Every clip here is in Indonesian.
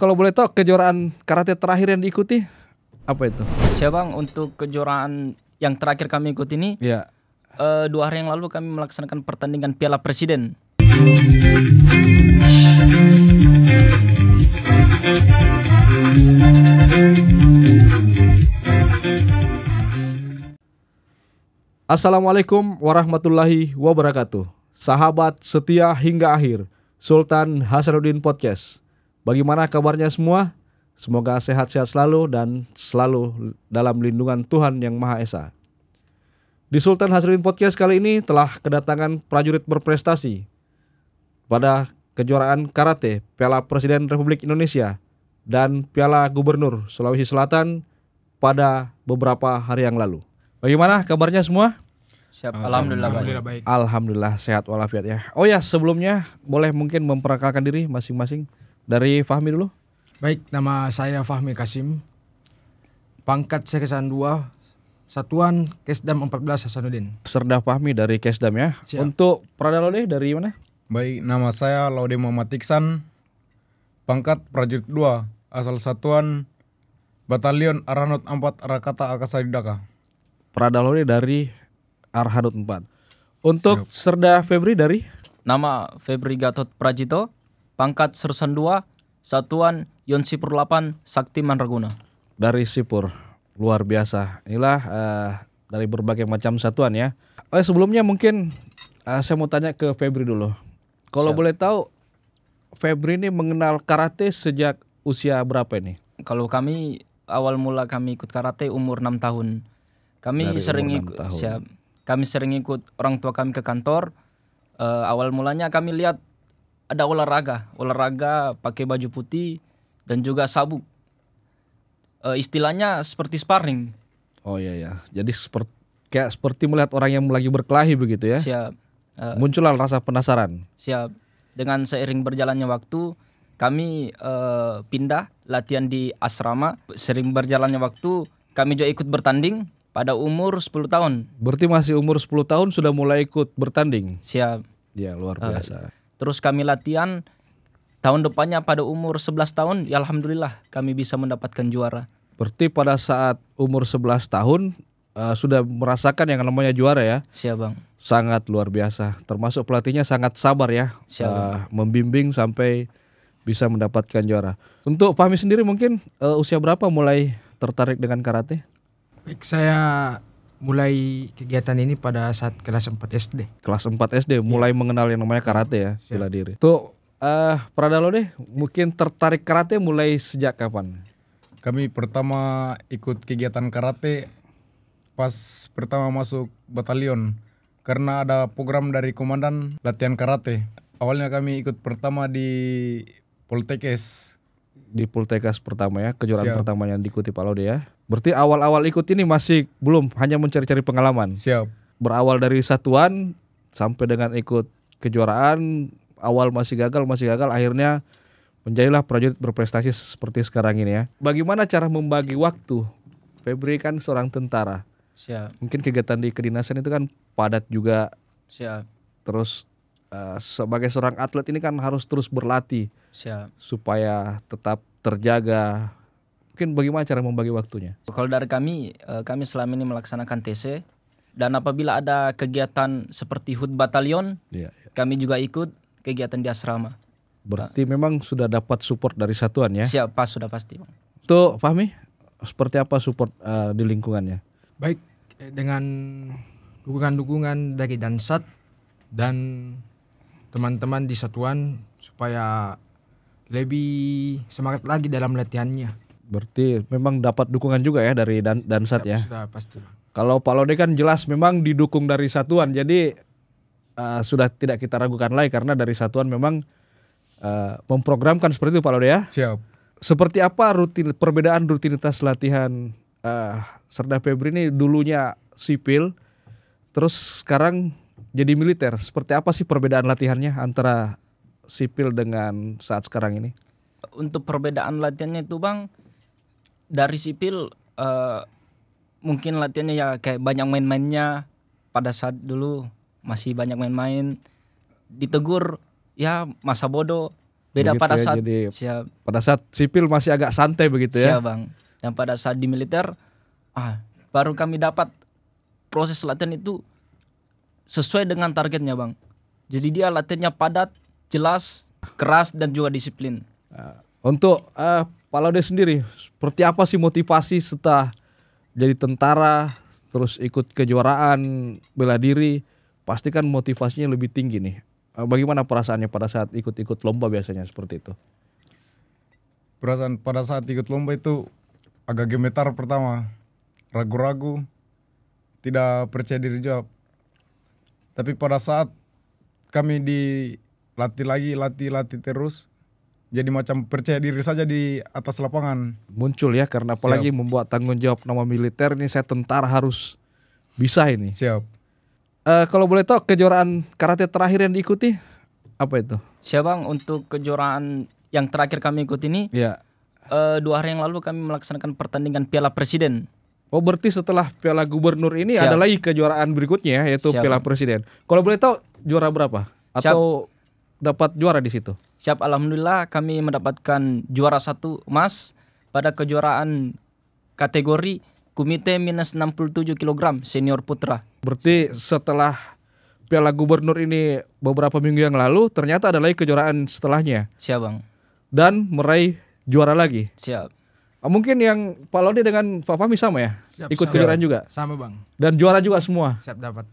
kalau boleh tahu kejuaraan karate terakhir yang diikuti apa itu? Siapa bang, untuk kejuaraan yang terakhir kami ikuti ini, ya. uh, dua hari yang lalu kami melaksanakan pertandingan Piala Presiden. Assalamualaikum warahmatullahi wabarakatuh. Sahabat setia hingga akhir, Sultan Hasanuddin Podcast. Bagaimana kabarnya semua? Semoga sehat-sehat selalu dan selalu dalam lindungan Tuhan Yang Maha Esa. Di Sultan Hasrin Podcast kali ini telah kedatangan prajurit berprestasi pada kejuaraan karate Piala Presiden Republik Indonesia dan Piala Gubernur Sulawesi Selatan pada beberapa hari yang lalu. Bagaimana kabarnya semua? Siap. Alhamdulillah, Alhamdulillah baik. baik. Alhamdulillah sehat walafiat ya. Oh ya sebelumnya boleh mungkin memperkenalkan diri masing-masing. Dari Fahmi dulu. Baik, nama saya Fahmi Kasim. Pangkat Sekesan 2 Satuan Kesdam 14 Hasanuddin. Serda Fahmi dari Kesdam ya. Siap. Untuk Prada Lode dari mana? Baik, nama saya Laude Muhammad Iksan. Pangkat prajurit 2 asal satuan Batalion Arhanut 4 Rakata Akasadidaka. Prada Lode dari Arhanut 4. Untuk Siap. Serda Febri dari nama Febri Gatot Prajito pangkat Sersan 2, Satuan Yon Sipur 8, Sakti Manraguna. Dari Sipur, luar biasa. Inilah uh, dari berbagai macam satuan ya. Oh, sebelumnya mungkin uh, saya mau tanya ke Febri dulu. Kalau boleh tahu, Febri ini mengenal karate sejak usia berapa ini? Kalau kami awal mula kami ikut karate umur 6 tahun. Kami dari sering ikut siap. Kami sering ikut orang tua kami ke kantor. Uh, awal mulanya kami lihat ada olahraga, olahraga pakai baju putih dan juga sabuk. Uh, eh, istilahnya seperti sparring. Oh iya ya. Jadi seperti kayak seperti melihat orang yang lagi berkelahi begitu ya. Siap. Uh, Muncullah rasa penasaran. Siap. Dengan seiring berjalannya waktu, kami uh, pindah latihan di asrama. Sering berjalannya waktu, kami juga ikut bertanding pada umur 10 tahun. Berarti masih umur 10 tahun sudah mulai ikut bertanding. Siap. Ya, luar biasa. Uh, Terus kami latihan tahun depannya pada umur 11 tahun ya alhamdulillah kami bisa mendapatkan juara. Berarti pada saat umur 11 tahun uh, sudah merasakan yang namanya juara ya. Siap, Bang. Sangat luar biasa. Termasuk pelatihnya sangat sabar ya. Siap, uh, membimbing sampai bisa mendapatkan juara. Untuk Fahmi sendiri mungkin uh, usia berapa mulai tertarik dengan karate? Baik, saya mulai kegiatan ini pada saat kelas 4 SD. Kelas 4 SD iya. mulai yeah. mengenal yang namanya karate ya, sila bela diri. Tuh eh uh, Prada lo deh, mungkin tertarik karate mulai sejak kapan? Kami pertama ikut kegiatan karate pas pertama masuk batalion karena ada program dari komandan latihan karate. Awalnya kami ikut pertama di Poltekes, Di Poltekkes pertama ya, kejuaraan Siap. yang diikuti Pak Lode ya. Berarti awal-awal ikut ini masih belum hanya mencari-cari pengalaman. Siap. Berawal dari satuan sampai dengan ikut kejuaraan, awal masih gagal, masih gagal, akhirnya menjadilah prajurit berprestasi seperti sekarang ini ya. Bagaimana cara membagi waktu? Febri kan seorang tentara. Siap. Mungkin kegiatan di kedinasan itu kan padat juga. Siap. Terus uh, sebagai seorang atlet ini kan harus terus berlatih. Siap. Supaya tetap terjaga mungkin bagaimana cara membagi waktunya? Kalau dari kami, eh, kami selama ini melaksanakan TC dan apabila ada kegiatan seperti hut batalion, ya, ya. kami juga ikut kegiatan di asrama. Berarti nah. memang sudah dapat support dari satuan ya? Siap, sudah pasti Tuh Fahmi, seperti apa support uh, di lingkungannya? Baik, eh, dengan dukungan-dukungan dari Dansat dan teman-teman di satuan supaya lebih semangat lagi dalam latihannya. Berarti memang dapat dukungan juga ya dari dan Dansat ya. Sudah pasti. Kalau Pak Lode kan jelas memang didukung dari satuan. Jadi uh, sudah tidak kita ragukan lagi karena dari satuan memang uh, memprogramkan seperti itu Pak Lode ya. Siap. Seperti apa rutin perbedaan rutinitas latihan uh, Serda Febri ini dulunya sipil terus sekarang jadi militer. Seperti apa sih perbedaan latihannya antara sipil dengan saat sekarang ini? Untuk perbedaan latihannya itu Bang dari sipil uh, mungkin latihannya ya kayak banyak main-mainnya pada saat dulu masih banyak main-main ditegur ya masa bodoh beda begitu pada ya, saat jadi, siap pada saat sipil masih agak santai begitu ya. siap, ya bang dan pada saat di militer ah baru kami dapat proses latihan itu sesuai dengan targetnya bang jadi dia latihannya padat jelas keras dan juga disiplin ah, untuk uh, Pak Laude sendiri seperti apa sih motivasi setelah jadi tentara terus ikut kejuaraan bela diri pasti kan motivasinya lebih tinggi nih. Eh, bagaimana perasaannya pada saat ikut-ikut lomba biasanya seperti itu? Perasaan pada saat ikut lomba itu agak gemetar pertama, ragu-ragu, tidak percaya diri juga. Tapi pada saat kami dilatih lagi, latih-latih terus, jadi macam percaya diri saja di atas lapangan. Muncul ya karena apalagi Siap. membuat tanggung jawab nama militer ini saya tentara harus bisa ini. Siap. Uh, kalau boleh tahu kejuaraan karate terakhir yang diikuti apa itu? Siap bang untuk kejuaraan yang terakhir kami ikuti ini. Ya. Uh, dua hari yang lalu kami melaksanakan pertandingan Piala Presiden. Oh berarti setelah Piala Gubernur ini Siap. ada lagi kejuaraan berikutnya yaitu Siap. Piala Presiden. Kalau boleh tahu juara berapa? Atau Siap dapat juara di situ? Siap, alhamdulillah kami mendapatkan juara satu emas pada kejuaraan kategori kumite minus 67 kg senior putra. Berarti setelah Piala Gubernur ini beberapa minggu yang lalu ternyata ada lagi kejuaraan setelahnya. Siap, Bang. Dan meraih juara lagi. Siap. Mungkin yang Pak Lodi dengan Pak Fahmi sama ya? Siap, Ikut kejuaraan juga? Sama bang Dan juara juga semua? Siap dapat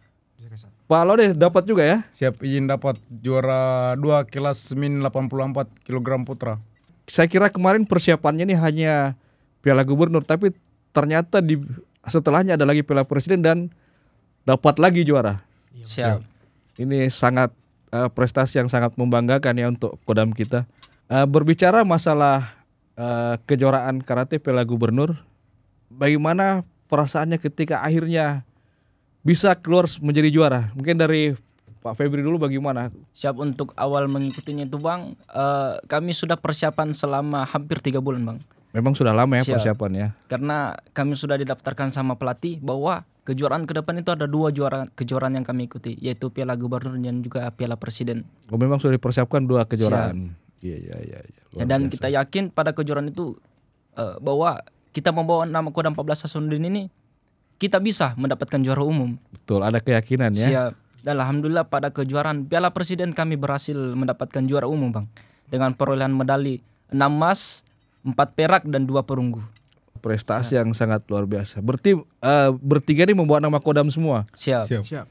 Pak Lode dapat juga ya? Siap izin dapat juara dua kelas min 84 kg putra. Saya kira kemarin persiapannya ini hanya Piala Gubernur tapi ternyata di setelahnya ada lagi Piala Presiden dan dapat lagi juara. Iya, Siap. Ini sangat uh, prestasi yang sangat membanggakan ya untuk Kodam kita. Uh, berbicara masalah uh, kejuaraan karate Piala Gubernur, bagaimana perasaannya ketika akhirnya bisa keluar menjadi juara? Mungkin dari Pak Febri dulu bagaimana? Siap untuk awal mengikutinya itu Bang, uh, kami sudah persiapan selama hampir tiga bulan Bang. Memang sudah lama ya Siap. ya? Karena kami sudah didaftarkan sama pelatih bahwa kejuaraan ke depan itu ada dua juara kejuaraan yang kami ikuti, yaitu Piala Gubernur dan juga Piala Presiden. Oh, memang sudah dipersiapkan dua kejuaraan. Iya iya iya. Ya, dan biasa. kita yakin pada kejuaraan itu uh, bahwa kita membawa nama Kodam 14 Hasanuddin ini kita bisa mendapatkan juara umum. Betul, ada keyakinan ya. Siap. Dan alhamdulillah pada kejuaraan Piala Presiden kami berhasil mendapatkan juara umum, Bang. Dengan perolehan medali 6 emas, 4 perak dan 2 perunggu. Prestasi Siap. yang sangat luar biasa. Berarti uh, eh, bertiga ini membuat nama Kodam semua. Siap. Siap. Siap.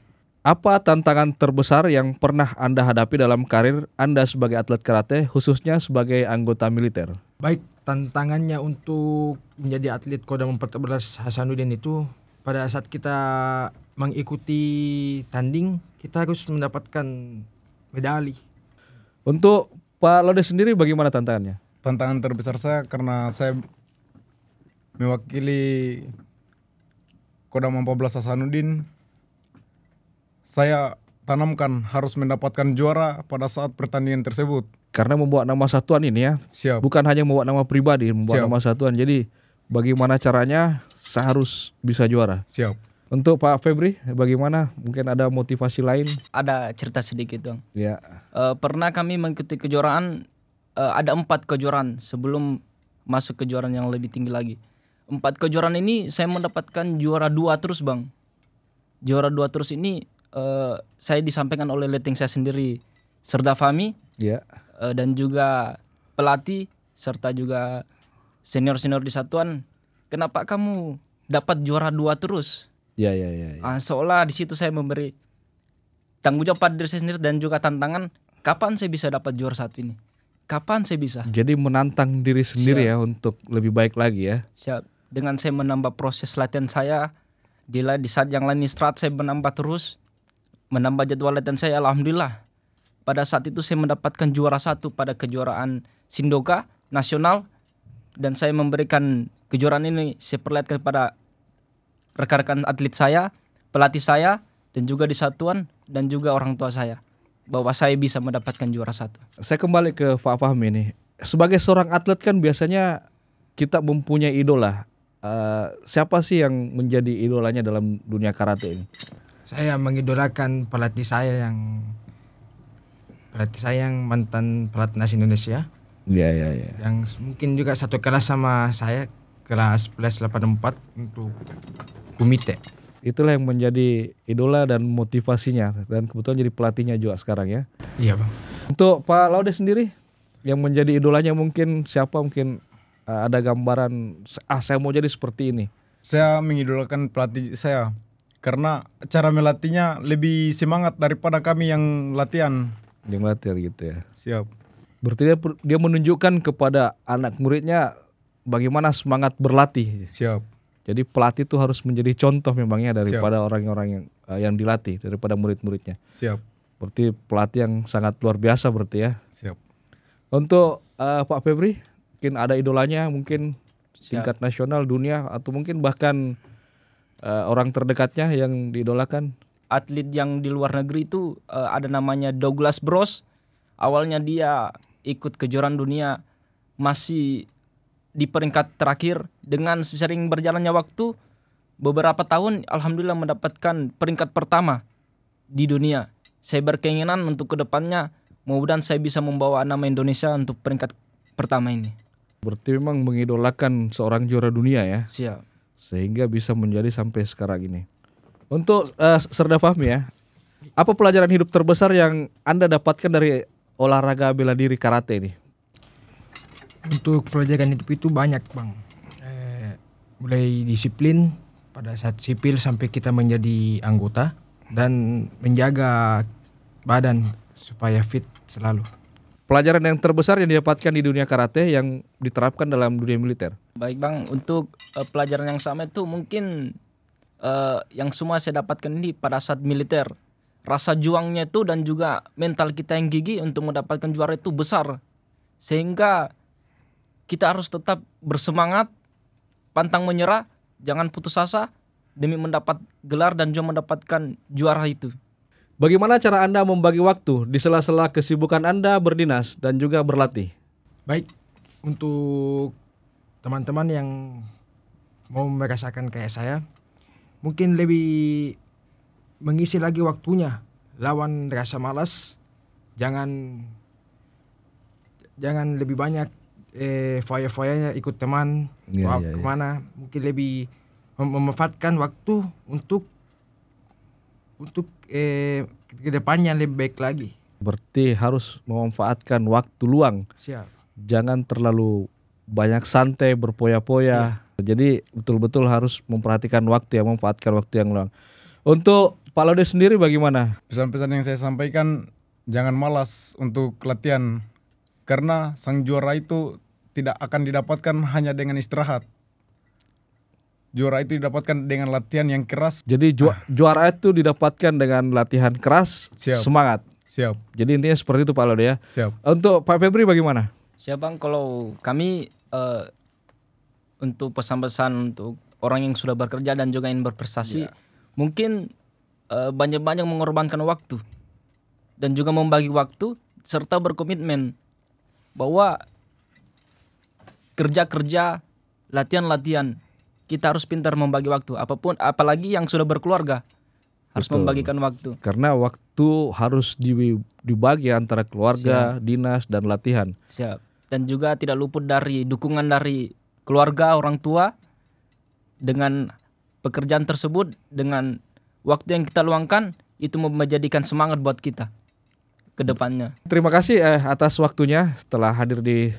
Apa tantangan terbesar yang pernah Anda hadapi dalam karir Anda sebagai atlet karate khususnya sebagai anggota militer? Baik, tantangannya untuk menjadi atlet Kodam 14 Hasanuddin itu pada saat kita mengikuti tanding kita harus mendapatkan medali. Untuk Pak Lode sendiri bagaimana tantangannya? Tantangan terbesar saya karena saya mewakili Kodam 14 Hasanuddin. Saya tanamkan harus mendapatkan juara pada saat pertandingan tersebut. Karena membuat nama satuan ini ya. Siap. Bukan hanya membuat nama pribadi, membuat Siap. nama satuan. Jadi bagaimana caranya seharus bisa juara. Siap. Untuk Pak Febri, bagaimana? Mungkin ada motivasi lain? Ada cerita sedikit dong. Ya. E, pernah kami mengikuti kejuaraan. e, ada empat kejuaraan sebelum masuk kejuaraan yang lebih tinggi lagi. Empat kejuaraan ini saya mendapatkan juara dua terus bang. Juara dua terus ini e, saya disampaikan oleh letting saya sendiri, Serda Fami, ya. e, dan juga pelatih serta juga senior-senior di satuan, kenapa kamu dapat juara dua terus? Ya ya ya. ya. Ah, seolah di situ saya memberi tanggung jawab pada diri saya sendiri dan juga tantangan kapan saya bisa dapat juara satu ini? Kapan saya bisa? Jadi menantang diri sendiri Siap. ya untuk lebih baik lagi ya. Siap. Dengan saya menambah proses latihan saya di, di saat yang lain istirahat saya menambah terus menambah jadwal latihan saya alhamdulillah. Pada saat itu saya mendapatkan juara satu pada kejuaraan Sindoka nasional dan saya memberikan kejuaraan ini saya perlihatkan kepada rekan-rekan atlet saya, pelatih saya, dan juga di satuan dan juga orang tua saya bahwa saya bisa mendapatkan juara satu. Saya kembali ke Pak Fahmi ini. Sebagai seorang atlet kan biasanya kita mempunyai idola. Uh, siapa sih yang menjadi idolanya dalam dunia karate ini? Saya mengidolakan pelatih saya yang pelatih saya yang mantan pelatnas Indonesia, Iya iya iya. Yang mungkin juga satu kelas sama saya kelas plus 84 untuk kumite. Itulah yang menjadi idola dan motivasinya dan kebetulan jadi pelatihnya juga sekarang ya. Iya bang. Untuk Pak Laude sendiri yang menjadi idolanya mungkin siapa mungkin e, ada gambaran ah saya mau jadi seperti ini. Saya mengidolakan pelatih saya karena cara melatihnya lebih semangat daripada kami yang latihan. Yang latihan gitu ya. Siap. Berarti dia, dia menunjukkan kepada anak muridnya bagaimana semangat berlatih. Siap. Jadi pelatih itu harus menjadi contoh memangnya daripada orang-orang yang uh, yang dilatih daripada murid-muridnya. Siap. Berarti pelatih yang sangat luar biasa berarti ya. Siap. Untuk uh, Pak Febri, mungkin ada idolanya mungkin Siap. tingkat nasional, dunia atau mungkin bahkan uh, orang terdekatnya yang diidolakan. Atlet yang di luar negeri itu uh, ada namanya Douglas Bros. Awalnya dia ikut kejuaraan dunia masih di peringkat terakhir dengan sering berjalannya waktu beberapa tahun alhamdulillah mendapatkan peringkat pertama di dunia. Saya berkeinginan untuk kedepannya mudah-mudahan saya bisa membawa nama Indonesia untuk peringkat pertama ini. Berarti memang mengidolakan seorang juara dunia ya. Siap. Sehingga bisa menjadi sampai sekarang ini. Untuk uh, eh, Serda Fahmi ya, apa pelajaran hidup terbesar yang Anda dapatkan dari olahraga bela diri karate nih? Untuk pelajaran hidup itu banyak bang, eh, mulai disiplin pada saat sipil sampai kita menjadi anggota dan menjaga badan supaya fit selalu. Pelajaran yang terbesar yang didapatkan di dunia karate yang diterapkan dalam dunia militer. Baik bang, untuk uh, pelajaran yang sama itu mungkin uh, yang semua saya dapatkan ini pada saat militer rasa juangnya itu dan juga mental kita yang gigi untuk mendapatkan juara itu besar sehingga kita harus tetap bersemangat pantang menyerah jangan putus asa demi mendapat gelar dan juga mendapatkan juara itu Bagaimana cara Anda membagi waktu di sela-sela kesibukan Anda berdinas dan juga berlatih? Baik, untuk teman-teman yang mau merasakan kayak saya, mungkin lebih mengisi lagi waktunya lawan rasa malas jangan jangan lebih banyak eh foya-foyanya ikut teman yeah, yeah, iya. kemana yeah. mungkin lebih mem memanfaatkan waktu untuk untuk eh kedepannya lebih baik lagi berarti harus memanfaatkan waktu luang siap jangan terlalu banyak santai berpoya-poya yeah. jadi betul-betul harus memperhatikan waktu ya memanfaatkan waktu yang luang untuk Pak Laude sendiri bagaimana? Pesan-pesan yang saya sampaikan jangan malas untuk latihan karena sang juara itu tidak akan didapatkan hanya dengan istirahat. Juara itu didapatkan dengan latihan yang keras. Jadi ju ah. juara itu didapatkan dengan latihan keras, Siap. semangat. Siap. Jadi intinya seperti itu Pak Laude ya. Siap. Untuk Pak Febri bagaimana? Siap Bang, kalau kami uh, untuk pesan-pesan untuk orang yang sudah bekerja dan juga ingin berprestasi, yeah. mungkin Eh, banyak-banyak mengorbankan waktu dan juga membagi waktu serta berkomitmen bahwa kerja-kerja, latihan-latihan, kita harus pintar membagi waktu apapun apalagi yang sudah berkeluarga harus Betul. membagikan waktu. Karena waktu harus dibagi antara keluarga, Siap. dinas dan latihan. Siap. Dan juga tidak luput dari dukungan dari keluarga, orang tua dengan pekerjaan tersebut dengan waktu yang kita luangkan itu menjadikan semangat buat kita ke depannya. Terima kasih eh, atas waktunya setelah hadir di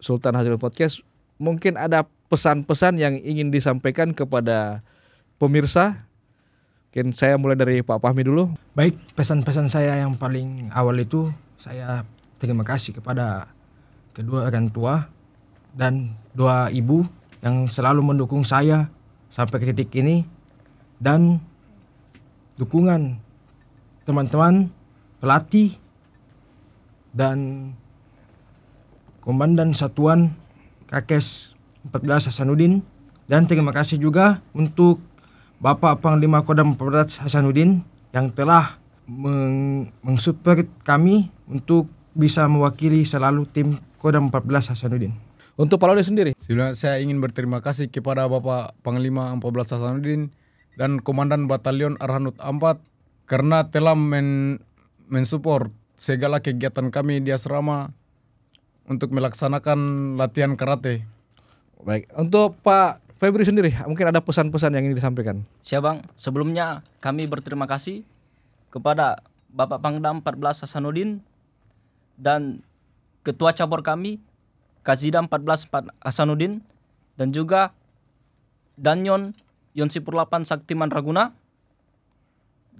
Sultan Hasil Podcast. Mungkin ada pesan-pesan yang ingin disampaikan kepada pemirsa. Mungkin saya mulai dari Pak Fahmi dulu. Baik, pesan-pesan saya yang paling awal itu saya terima kasih kepada kedua orang tua dan dua ibu yang selalu mendukung saya sampai ke titik ini dan dukungan teman-teman pelatih dan komandan satuan Kakes 14 Hasanuddin dan terima kasih juga untuk Bapak Panglima Kodam 14 Hasanuddin yang telah meng mensupport kami untuk bisa mewakili selalu tim Kodam 14 Hasanuddin. Untuk Pak sendiri? saya ingin berterima kasih kepada Bapak Panglima 14 Hasanuddin dan Komandan Batalion Arhanut 4 karena telah men mensupport segala kegiatan kami di asrama untuk melaksanakan latihan karate. Baik, untuk Pak Febri sendiri, mungkin ada pesan-pesan yang ingin disampaikan. Siap Bang, sebelumnya kami berterima kasih kepada Bapak Pangdam 14 Hasanuddin dan Ketua Cabur kami Kazidam 14 Hasanuddin dan juga Danyon Yonsi Purlapan Saktiman Raguna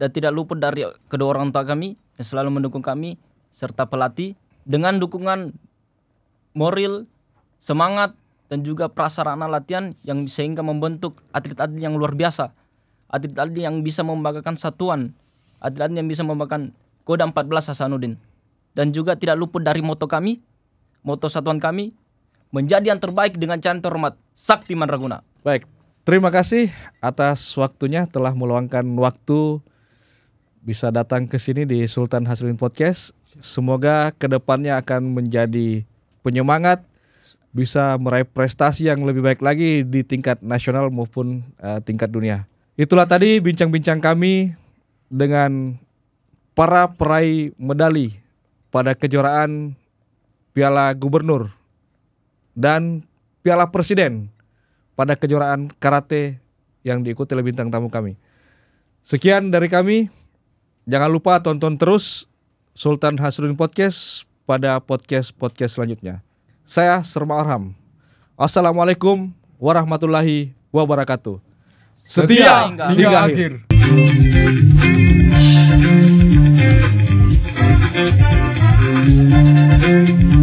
dan tidak luput dari kedua orang tua kami yang selalu mendukung kami serta pelatih dengan dukungan moral, semangat dan juga prasarana latihan yang sehingga membentuk atlet-atlet yang luar biasa. Atlet-atlet yang bisa membanggakan satuan, atlet-atlet yang bisa membanggakan Koda 14 Hasanuddin. Dan juga tidak luput dari moto kami, moto satuan kami menjadi yang terbaik dengan cara hormat Sakti Raguna. Baik, Terima kasih atas waktunya telah meluangkan waktu bisa datang ke sini di Sultan Haslin Podcast. Semoga kedepannya akan menjadi penyemangat, bisa meraih prestasi yang lebih baik lagi di tingkat nasional maupun uh, tingkat dunia. Itulah tadi bincang-bincang kami dengan para peraih medali pada kejuaraan Piala Gubernur dan Piala Presiden pada kejuaraan karate yang diikuti oleh bintang tamu kami. Sekian dari kami. Jangan lupa tonton terus Sultan Hasrun Podcast pada podcast-podcast selanjutnya. Saya Serma Arham. Assalamualaikum warahmatullahi wabarakatuh. Setia, hingga, hingga akhir. akhir.